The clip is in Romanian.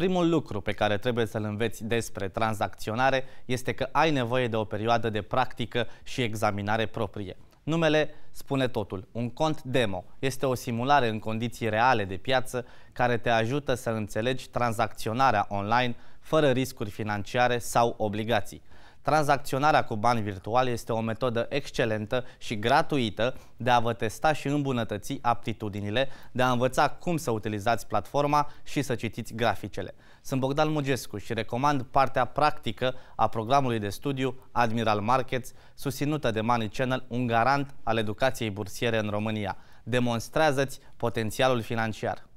Primul lucru pe care trebuie să-l înveți despre tranzacționare este că ai nevoie de o perioadă de practică și examinare proprie. Numele spune totul. Un cont demo este o simulare în condiții reale de piață care te ajută să înțelegi tranzacționarea online fără riscuri financiare sau obligații. Tranzacționarea cu bani virtuali este o metodă excelentă și gratuită de a vă testa și îmbunătăți aptitudinile, de a învăța cum să utilizați platforma și să citiți graficele. Sunt Bogdan Mugescu și recomand partea practică a programului de studiu Admiral Markets, susținută de Money Channel, un garant al educației bursiere în România. Demonstrează-ți potențialul financiar.